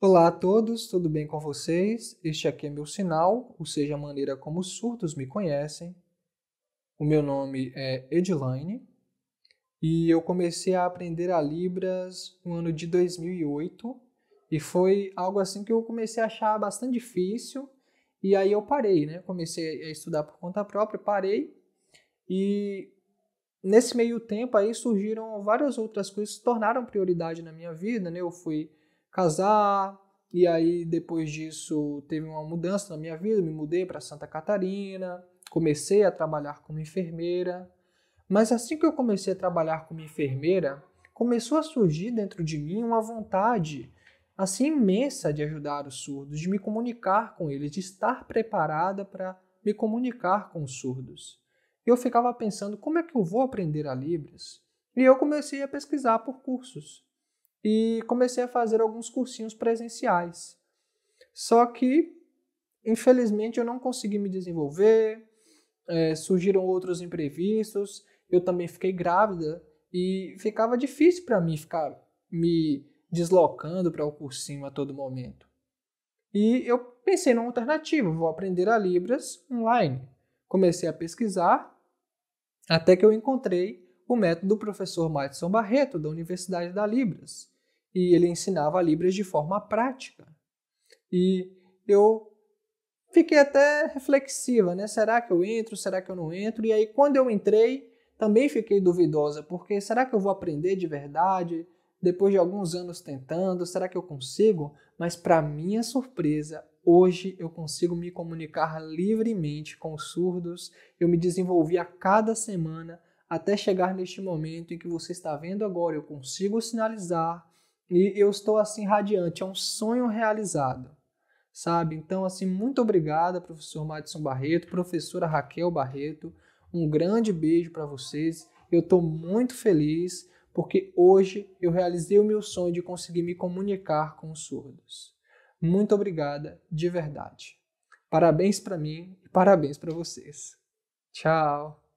Olá a todos, tudo bem com vocês? Este aqui é meu sinal, ou seja, a maneira como os surdos me conhecem. O meu nome é Edilaine e eu comecei a aprender a Libras no ano de 2008 e foi algo assim que eu comecei a achar bastante difícil e aí eu parei, né? Comecei a estudar por conta própria, parei e nesse meio tempo aí surgiram várias outras coisas que se tornaram prioridade na minha vida, né? Eu fui casar, e aí depois disso teve uma mudança na minha vida, me mudei para Santa Catarina, comecei a trabalhar como enfermeira. Mas assim que eu comecei a trabalhar como enfermeira, começou a surgir dentro de mim uma vontade assim imensa de ajudar os surdos, de me comunicar com eles, de estar preparada para me comunicar com os surdos. Eu ficava pensando como é que eu vou aprender a Libras? E eu comecei a pesquisar por cursos e comecei a fazer alguns cursinhos presenciais. Só que, infelizmente, eu não consegui me desenvolver, é, surgiram outros imprevistos, eu também fiquei grávida e ficava difícil para mim ficar me deslocando para o cursinho a todo momento. E eu pensei numa alternativa, vou aprender a Libras online. Comecei a pesquisar até que eu encontrei o método do professor Madison Barreto, da Universidade da Libras. E ele ensinava Libras de forma prática. E eu fiquei até reflexiva, né? Será que eu entro? Será que eu não entro? E aí, quando eu entrei, também fiquei duvidosa, porque será que eu vou aprender de verdade? Depois de alguns anos tentando, será que eu consigo? Mas, para minha surpresa, hoje eu consigo me comunicar livremente com os surdos. Eu me desenvolvi a cada semana até chegar neste momento em que você está vendo agora, eu consigo sinalizar e eu estou assim radiante, é um sonho realizado. Sabe? Então, assim, muito obrigada, professor Madison Barreto, professora Raquel Barreto. Um grande beijo para vocês. Eu estou muito feliz porque hoje eu realizei o meu sonho de conseguir me comunicar com os surdos. Muito obrigada, de verdade. Parabéns para mim e parabéns para vocês. Tchau!